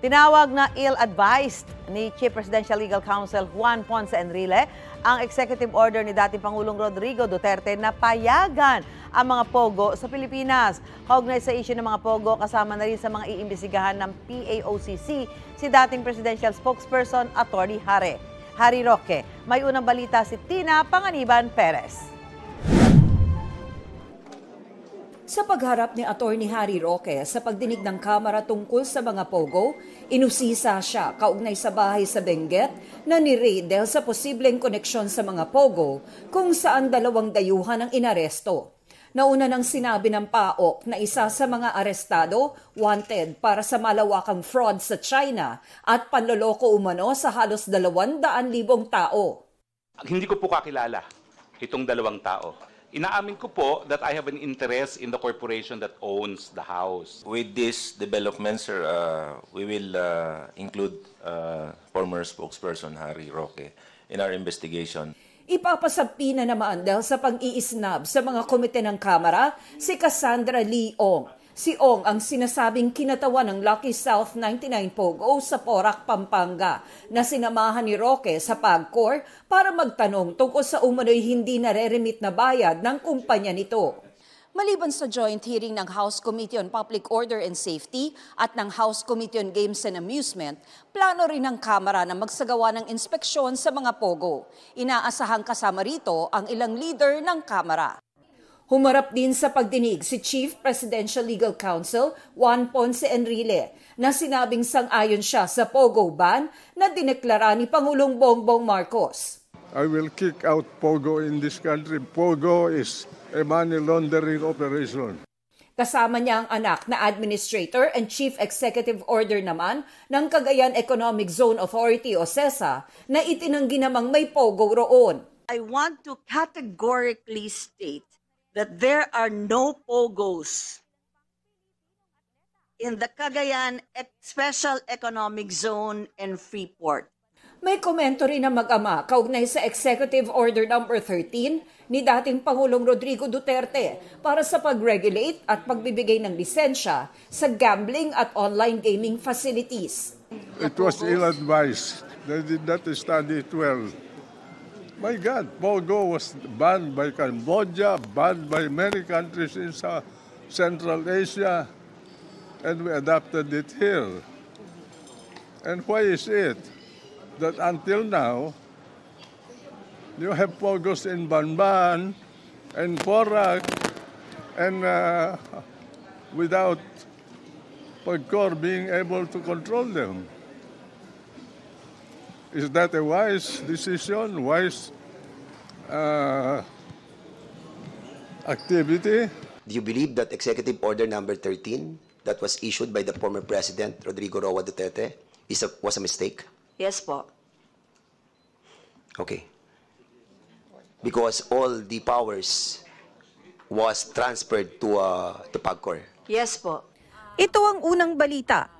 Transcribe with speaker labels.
Speaker 1: Tinawag na ill-advised ni Chief Presidential Legal Counsel Juan Ponce Enrile ang executive order ni dating Pangulong Rodrigo Duterte na payagan ang mga pogo sa Pilipinas. Kaugnay sa isyu ng mga pogo, kasama na rin sa mga iimbisigahan ng PAOCC si dating presidential spokesperson Atty. Hare. Hari Roque. May unang balita si Tina Panganiban Perez. Sa pagharap ni Attorney Harry Roque sa pagdinig ng Kamara tungkol sa mga pogo, inusisa siya kaugnay sa bahay sa Benguet na ni raid dahil sa posibleng koneksyon sa mga pogo kung saan dalawang dayuhan ang inaresto. Nauna nang sinabi ng PAOK na isa sa mga arestado wanted para sa malawakang fraud sa China at panloloko umano sa halos 200,000 tao. Hindi ko po kakilala itong dalawang tao inaamin ko po that I have an interest in the corporation that owns the house. With this development, sir, uh, we will uh, include uh, former spokesperson Harry Roque in our investigation. Ipapasapi na naman dahil sa pag-iisnab sa mga komite ng Kamara si Cassandra Lee Ong Si Ong ang sinasabing kinatawan ng Lucky South 99 Pogo sa Porac, Pampanga na sinamahan ni Roque sa Pagcor para magtanong tungkol sa umano'y hindi nareremit na bayad ng kumpanya nito. Maliban sa joint hearing ng House Committee on Public Order and Safety at ng House Committee on Games and Amusement, plano rin ng Kamara na magsagawa ng inspeksyon sa mga pogo. Inaasahang kasama rito ang ilang leader ng Kamara. Humarap din sa pagdinig si Chief Presidential Legal Counsel Juan Ponce Enrile na sinabing sang-ayon siya sa POGO ban na dineklara ni Pangulong Bongbong Marcos.
Speaker 2: I will kick out POGO in this country. POGO is a money laundering operation.
Speaker 1: Kasama niya ang anak na Administrator and Chief Executive Order naman ng Cagayan Economic Zone Authority o CESA na itinanggi namang may POGO roon. I want to categorically state that there are no POGOs in the Cagayan Special Economic Zone and Freeport. May komento rin ng mag-ama kaugnay sa Executive Order No. 13 ni dating Pangulong Rodrigo Duterte para sa pag-regulate at pagbibigay ng lisensya sa gambling at online gaming facilities. It was
Speaker 2: ill-advised. They did not study it well. My God, Pogo was banned by Cambodia, banned by many countries in Central Asia, and we adopted it here. And why is it that until now, you have Pogos in Banban and Porak and uh, without Pagcor being able to control them? Is that a wise decision, wise uh, activity?
Speaker 1: Do you believe that Executive Order Number 13 that was issued by the former President Rodrigo Roa Duterte is a, was a mistake? Yes po. Okay. Because all the powers was transferred to uh, to PAGCOR. Yes po. Ito ang unang balita